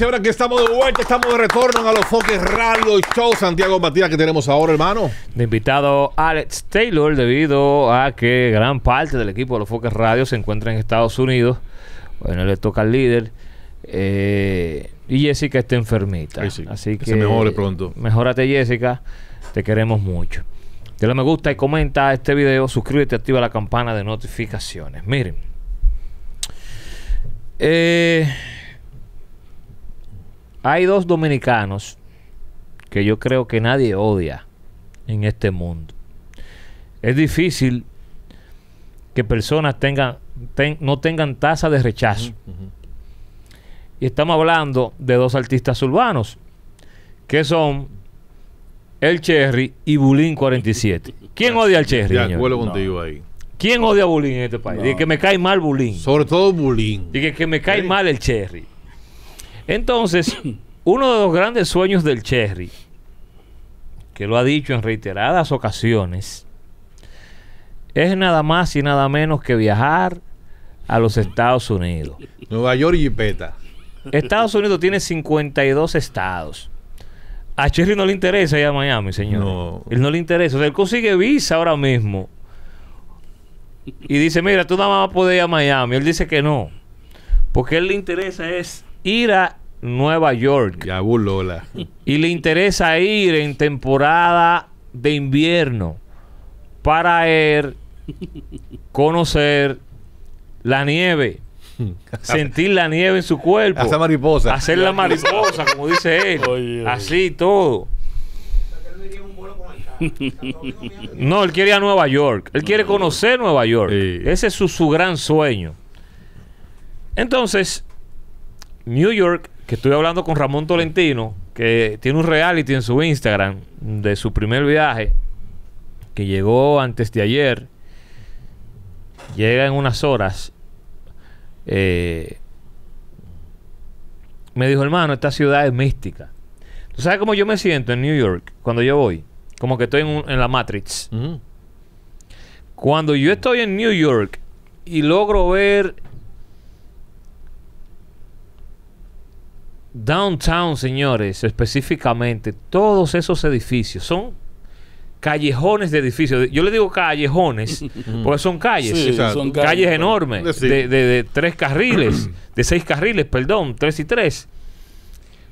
mi que estamos de vuelta, estamos de retorno a los Foques Radio Show. Santiago Matías, que tenemos ahora, hermano? De invitado Alex Taylor, debido a que gran parte del equipo de los Foques Radio se encuentra en Estados Unidos. Bueno, le toca al líder. Eh, y Jessica está enfermita. Así que, que se mejore pronto. Mejórate, Jessica. Te queremos mucho. Dale me gusta y comenta este video. Suscríbete, y activa la campana de notificaciones. Miren. Eh hay dos dominicanos que yo creo que nadie odia en este mundo. Es difícil que personas tengan, no tengan tasa de rechazo. Y estamos hablando de dos artistas urbanos, que son El Cherry y Bulín 47. ¿Quién odia al Cherry? De acuerdo contigo ahí. ¿Quién odia a Bulín en este país? Dice que me cae mal Bulín. Sobre todo Bulín. Dice que me cae mal el Cherry. Entonces, uno de los grandes sueños del Cherry, que lo ha dicho en reiteradas ocasiones, es nada más y nada menos que viajar a los Estados Unidos. Nueva York y Peta. Estados Unidos tiene 52 estados. A Cherry no le interesa ir a Miami, señor. No. Él no le interesa. él consigue visa ahora mismo. Y dice, mira, tú nada más puedes ir a Miami. Él dice que no. Porque él le interesa es ir a Nueva York. Ya Y le interesa ir en temporada de invierno para ir er conocer la nieve. sentir la nieve en su cuerpo. Hacer mariposa. Hacer la mariposa, como dice él. Así todo. No, él quiere ir a Nueva York. Él quiere conocer Nueva York. Ese es su gran sueño. Entonces, New York, que estoy hablando con Ramón Tolentino, que tiene un reality en su Instagram de su primer viaje, que llegó antes de ayer, llega en unas horas. Eh, me dijo, hermano, esta ciudad es mística. ¿Tú sabes cómo yo me siento en New York cuando yo voy? Como que estoy en, la Matrix. Cuando yo estoy en New York y logro ver Downtown, señores, específicamente, todos esos edificios son callejones de edificios. Yo le digo callejones porque son calles. son calles, pues, enormes, de, tres carriles, de seis carriles, perdón, tres y tres.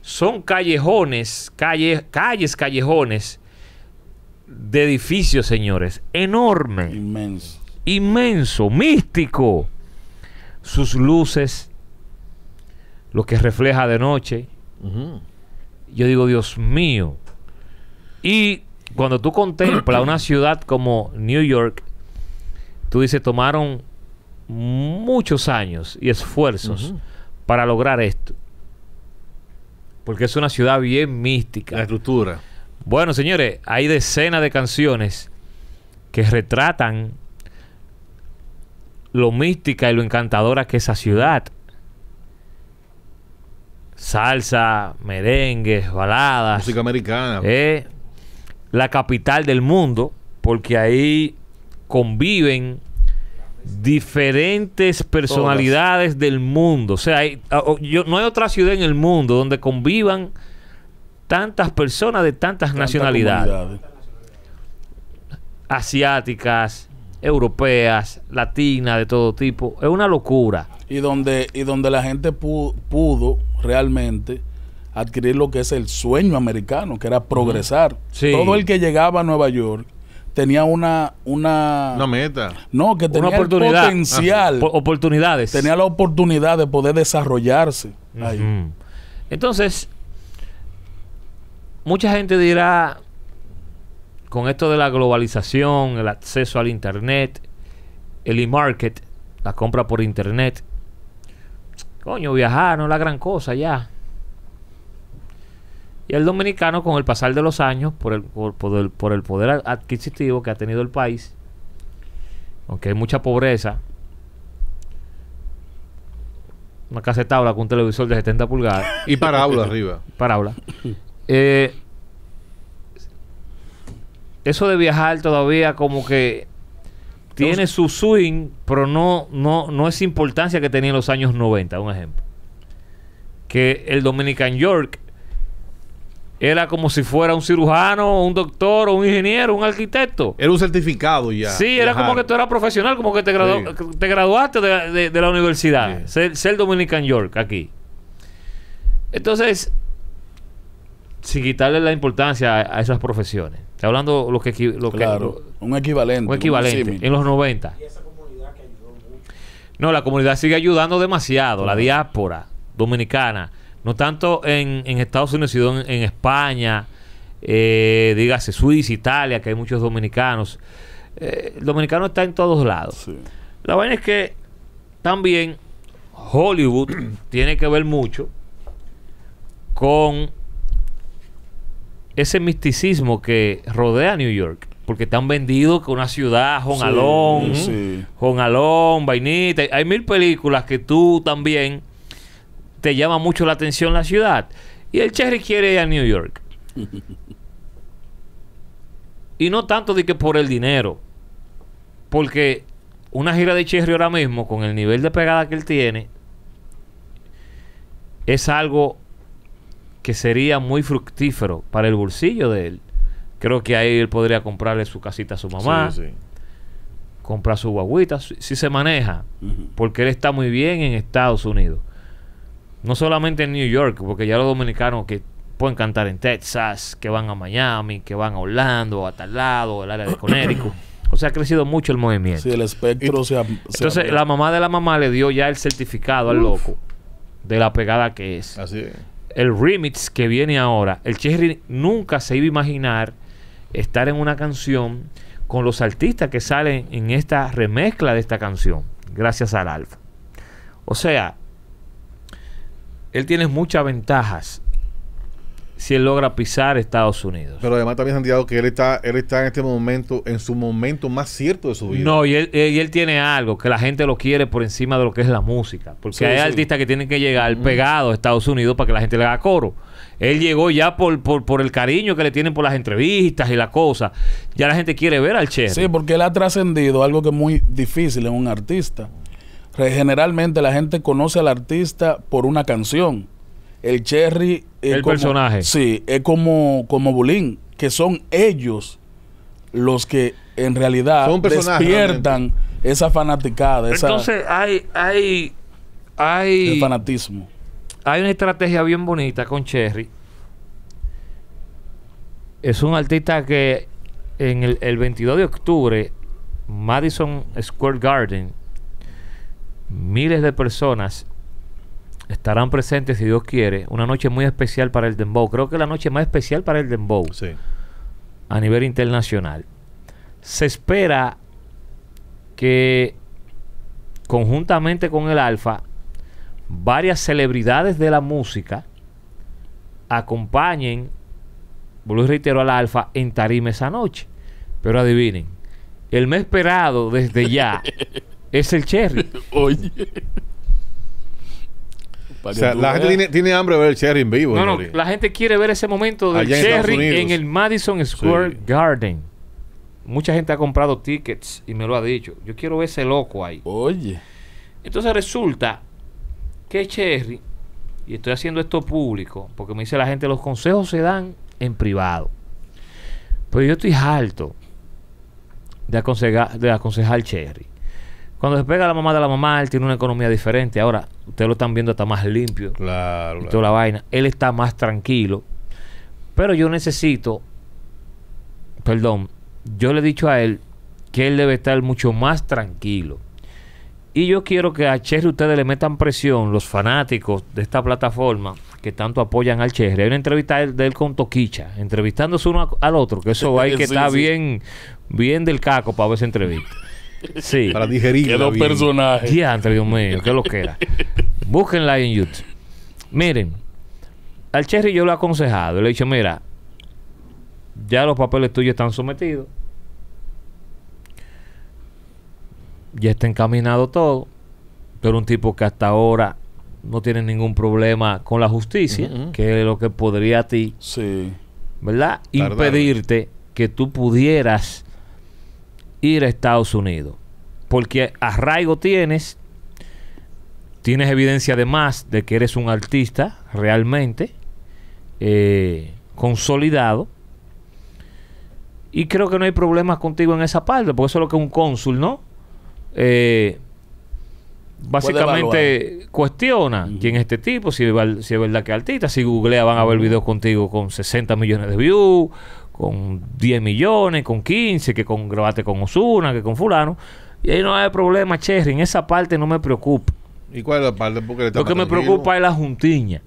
Son callejones, calles, calles, callejones de edificios, señores. Enorme. Inmenso. Inmenso, místico. Sus luces lo que refleja de noche. Yo digo, Dios mío. Y cuando tú contemplas una ciudad como New York, tú dices, tomaron muchos años y esfuerzos para lograr esto. Porque es una ciudad bien mística. La estructura. Bueno, señores, hay decenas de canciones que retratan lo mística y lo encantadora que es esa ciudad salsa, merengues, baladas. Música americana. Eh, la capital del mundo, porque ahí conviven diferentes personalidades del mundo. O sea, ah, oh, yo, no hay otra ciudad en el mundo donde convivan tantas personas de tantas nacionalidades. Asiáticas, europeas, latinas, de todo tipo. Es una locura. Y donde, y donde la gente pudo realmente adquirir lo que es el sueño americano, que era progresar. Todo el que llegaba a Nueva York tenía una una, meta. No, que tenía una potencial. Oportunidades. Tenía la oportunidad de poder desarrollarse ahí. Entonces, mucha gente dirá con esto de la globalización, el acceso al internet, el e-market, la compra por internet, Coño, viajar no es la gran cosa ya. Y el dominicano, con el pasar de los años, por el, por, el, poder adquisitivo que ha tenido el país, aunque hay mucha pobreza, una casa de tabla con un televisor de 70 pulgadas. Y parábola arriba. para Eh, eso de viajar todavía como que tiene su swing, pero no, no, no es importancia que tenía en los años 90, un ejemplo. Que el Dominican York era como si fuera un cirujano, un doctor, un ingeniero, un arquitecto. Era un certificado ya. Sí, era como que tú eras profesional, como que te, graduaste de, la universidad. ser Dominican York aquí. Entonces, sin quitarle la importancia a, esas profesiones. Está hablando lo que... claro, un equivalente. Un equivalente, en los 90. ¿Y esa comunidad que ayudó mucho? No, la comunidad sigue ayudando demasiado, la diáspora dominicana, no tanto en, Estados Unidos, sino en, España, eh, dígase Suiza, Italia, que hay muchos dominicanos. Eh, el dominicano está en todos lados. La vaina es que también Hollywood tiene que ver mucho con ese misticismo que rodea a New York. Porque te han vendido que una ciudad, Juan sí, sí. Alon... Vainita. Hay mil películas que tú también te llama mucho la atención la ciudad. Y el Cherry quiere ir a New York. y no tanto de que por el dinero. Porque una gira de Cherry ahora mismo, con el nivel de pegada que él tiene, es algo que sería muy fructífero para el bolsillo de él. Creo que ahí él podría comprarle su casita a su mamá. Sí, Comprar su guaguita, si, se maneja, porque él está muy bien en Estados Unidos. No solamente en New York, porque ya los dominicanos que pueden cantar en Texas, que van a Miami, que van a Orlando, a tal lado, el área de Connecticut. O sea, ha crecido mucho el movimiento. Sí, el espectro se, ha, Entonces, la mamá de la mamá le dio ya el certificado al loco de la pegada que es. Así es el remix que viene ahora. El Cherry nunca se iba a imaginar estar en una canción con los artistas que salen en esta remezcla de esta canción, gracias al Alfa. O sea, él tiene muchas ventajas si él logra pisar Estados Unidos. Pero además también Santiago que él está, él está en este momento, en su momento más cierto de su vida. No, y él, tiene algo, que la gente lo quiere por encima de lo que es la música. Porque hay artistas que tienen que llegar pegados a Estados Unidos para que la gente le haga coro. Él llegó ya por, por, por el cariño que le tienen por las entrevistas y la cosa. Ya la gente quiere ver al Che. Sí, porque él ha trascendido algo que es muy difícil en un artista. Generalmente la gente conoce al artista por una canción el Cherry. Es el personaje. Sí, es como, como Bulín, que son ellos los que en realidad son despiertan esa fanaticada. Entonces hay, hay, hay. El fanatismo. Hay una estrategia bien bonita con Cherry. Es un artista que en el 22 de octubre, Madison Square Garden, miles de personas estarán presentes, si Dios quiere, una noche muy especial para el Dembow. Creo que la noche más especial para el Dembow sí. a nivel internacional. Se espera que conjuntamente con el Alfa, varias celebridades de la música acompañen, vuelvo y reitero al Alfa, en tarima esa noche. Pero adivinen, el más esperado desde ya es el Cherry. Oye. O sea, la gente tiene, hambre de ver el Cherry en vivo. No, no, la gente quiere ver ese momento del Cherry en, el Madison Square Garden. Mucha gente ha comprado tickets y me lo ha dicho. Yo quiero ver ese loco ahí. Oye. Entonces resulta que Cherry, y estoy haciendo esto público, porque me dice la gente, los consejos se dan en privado. Pero yo estoy harto de aconsejar, de aconsejar Cherry. Cuando se pega la mamá de la mamá, él tiene una economía diferente. Ahora, Ustedes lo están viendo, está más limpio. toda la vaina. Él está más tranquilo. Pero yo necesito, perdón, yo le he dicho a él que él debe estar mucho más tranquilo. Y yo quiero que a Cherry ustedes le metan presión, los fanáticos de esta plataforma que tanto apoyan al Cherry. Hay una entrevista de él, con Toquicha, entrevistándose uno al otro, que eso hay que está estar bien, bien del caco para ver esa entrevista. Sí. Para digerir. Quedó bien. personaje. Diantre, Dios qué lo que era. en YouTube. Miren, al Cherry yo lo he aconsejado. Le he dicho, mira, ya los papeles tuyos están sometidos. Ya está encaminado todo. Pero un tipo que hasta ahora no tiene ningún problema con la justicia, que es lo que podría a ti, Impedirte que tú pudieras ir a Estados Unidos. Porque arraigo tienes, tienes evidencia además de que eres un artista realmente eh, consolidado. Y creo que no hay problemas contigo en esa parte, porque eso es lo que un cónsul, ¿no? Eh, básicamente cuestiona quién es este tipo, si, es verdad que es artista, si googlea van a ver videos contigo con 60 millones de views, con 10 millones, con 15, que con grabate con Osuna, que con fulano. Y ahí no hay problema, Cherry. En esa parte no me preocupa. ¿Y cuál es la parte? Lo que me preocupa es la juntiña.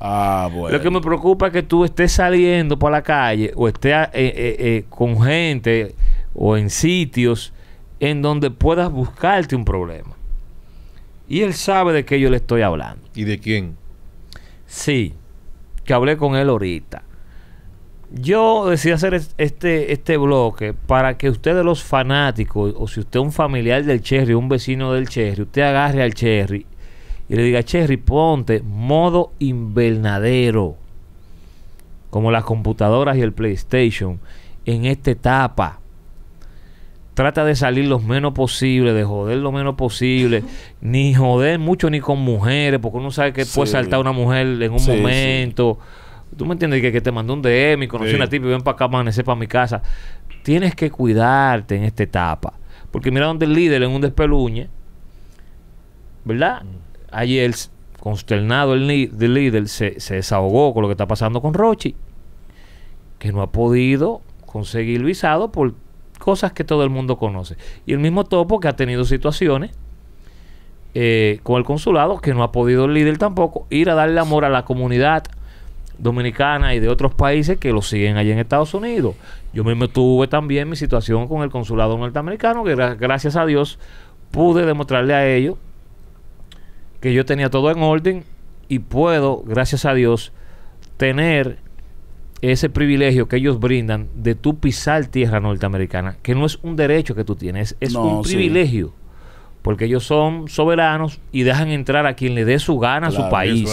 Ah, bueno. Lo que me preocupa es que tú estés saliendo por la calle o estés eh, eh, eh, con gente o en sitios en donde puedas buscarte un problema. Y él sabe de qué yo le estoy hablando. ¿Y de quién? Sí, que hablé con él ahorita. Yo decidí hacer este, este bloque para que ustedes los fanáticos, o si usted es un familiar del Cherry, un vecino del Cherry, usted agarre al Cherry y le diga, Cherry, ponte modo invernadero, como las computadoras y el PlayStation, en esta etapa. Trata de salir lo menos posible, de joder lo menos posible, ni joder mucho ni con mujeres, porque uno sabe que puede saltar una mujer en un momento. Tú me entiendes que, te mandó un DM y conocí a una tipa y ven para acá amanecer para mi casa. Tienes que cuidarte en esta etapa. Porque mira donde el líder en un despeluñe, ¿verdad? Mm. Ayer, consternado el, líder, se, desahogó con lo que está pasando con Rochi, que no ha podido conseguir visado por cosas que todo el mundo conoce. Y el mismo Topo que ha tenido situaciones eh, con el consulado, que no ha podido el líder tampoco ir a darle amor a la comunidad, Dominicana y de otros países que lo siguen allí en Estados Unidos. Yo mismo tuve también mi situación con el consulado norteamericano, que gracias a Dios pude demostrarle a ellos que yo tenía todo en orden y puedo, gracias a Dios, tener ese privilegio que ellos brindan de tú pisar tierra norteamericana, que no es un derecho que tú tienes, es un privilegio. Porque ellos son soberanos y dejan entrar a quien le dé su gana a su país.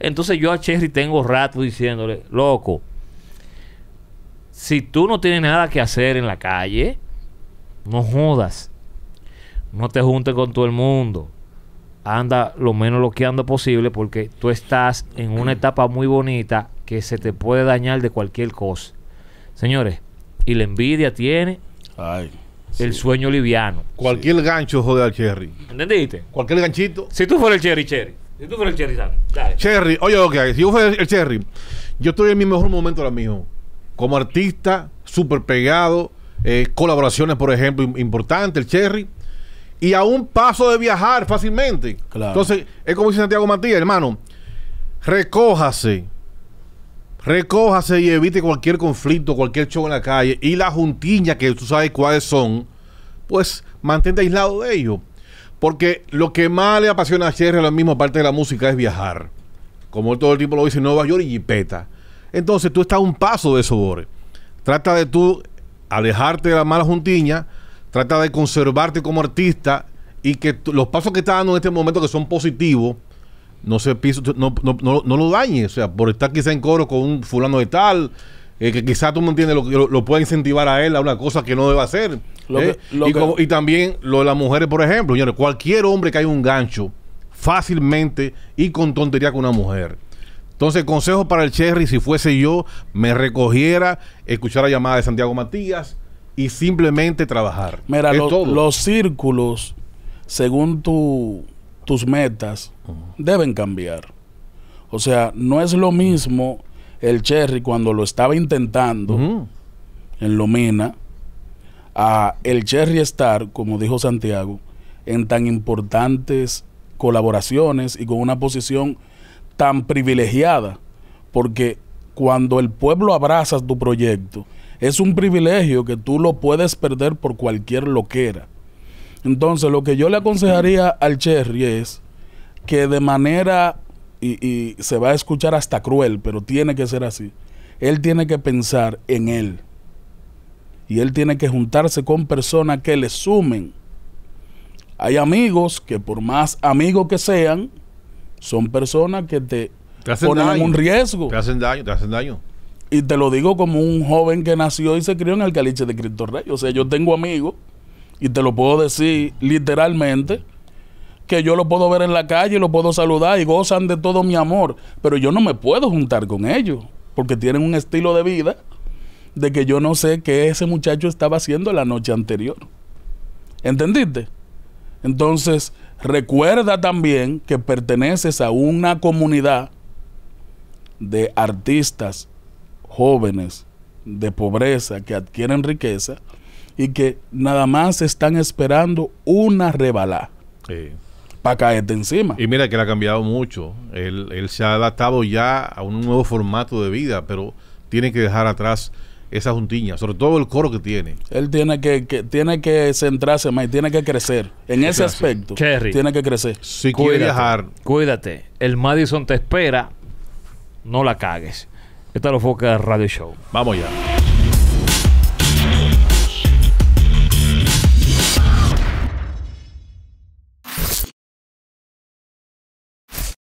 Entonces yo a Cherry tengo rato diciéndole, loco, si tú no tienes nada que hacer en la calle, no jodas. No te juntes con todo el mundo. Anda lo menos lo que anda posible porque tú estás en una etapa muy bonita que se te puede dañar de cualquier cosa. Señores, y la envidia tiene el sueño liviano. Cualquier gancho jode al cherry. ¿Entendiste? Cualquier ganchito. Si tú fueras el cherry, cherry. Si tú fueras el Cherry, Cherry, oye, Si yo el Cherry, yo estoy en mi mejor momento ahora mismo. Como artista, súper pegado, eh, colaboraciones, por ejemplo, importantes, el Cherry. Y a un paso de viajar fácilmente. Entonces, es como dice Santiago Matías, hermano, recójase. Recójase y evite cualquier conflicto, cualquier show en la calle. Y la juntillas, que tú sabes cuáles son, pues mantente aislado de ellos porque lo que más le apasiona a Cherry, la misma parte de la música, es viajar. Como todo el tiempo lo dice, Nueva York y Jipeta. Entonces tú estás a un paso de Bore. Trata de tú alejarte de la mala juntiña, trata de conservarte como artista y que los pasos que estás dando en este momento que son positivos, no se piso, no, no, lo dañes. O sea, por estar quizá en coro con un fulano de tal, eh, que quizá tú no entiendes, lo, que lo puede incentivar a él a una cosa que no debe hacer. ¿eh? y, también lo de las mujeres, por ejemplo, señores, cualquier hombre que haya un gancho fácilmente y con tontería con una mujer. Entonces, consejo para el Cherry, si fuese yo, me recogiera, escuchar escuchara llamada de Santiago Matías y simplemente trabajar. Mira, los círculos, según tu, tus metas, deben cambiar. O sea, no es lo mismo el Cherry cuando lo estaba intentando en Lomena, a el Cherry estar, como dijo Santiago, en tan importantes colaboraciones y con una posición tan privilegiada, porque cuando el pueblo abraza tu proyecto, es un privilegio que tú lo puedes perder por cualquier loquera. Entonces, lo que yo le aconsejaría al Cherry es que de manera y, se va a escuchar hasta cruel, pero tiene que ser así. Él tiene que pensar en él. Y él tiene que juntarse con personas que le sumen. Hay amigos que por más amigos que sean, son personas que te, ponen en un riesgo. Te hacen daño, te hacen daño. Y te lo digo como un joven que nació y se crió en el caliche de Cristo Rey. O sea, yo tengo amigos y te lo puedo decir literalmente que yo lo puedo ver en la calle, lo puedo saludar y gozan de todo mi amor, pero yo no me puedo juntar con ellos porque tienen un estilo de vida de que yo no sé qué ese muchacho estaba haciendo la noche anterior. ¿Entendiste? Entonces, recuerda también que perteneces a una comunidad de artistas jóvenes de pobreza que adquieren riqueza y que nada más están esperando una rebalá para caerte encima. Y mira que él ha cambiado mucho. Él, se ha adaptado ya a un nuevo formato de vida, pero tiene que dejar atrás esa juntiña, sobre todo el coro que tiene. Él tiene que, tiene que centrarse más, y tiene que crecer. En ese aspecto, tiene que crecer. Si cuídate, quiere cuídate. El Madison te espera. No la cagues. Esta es la foca Radio Show. Vamos ya.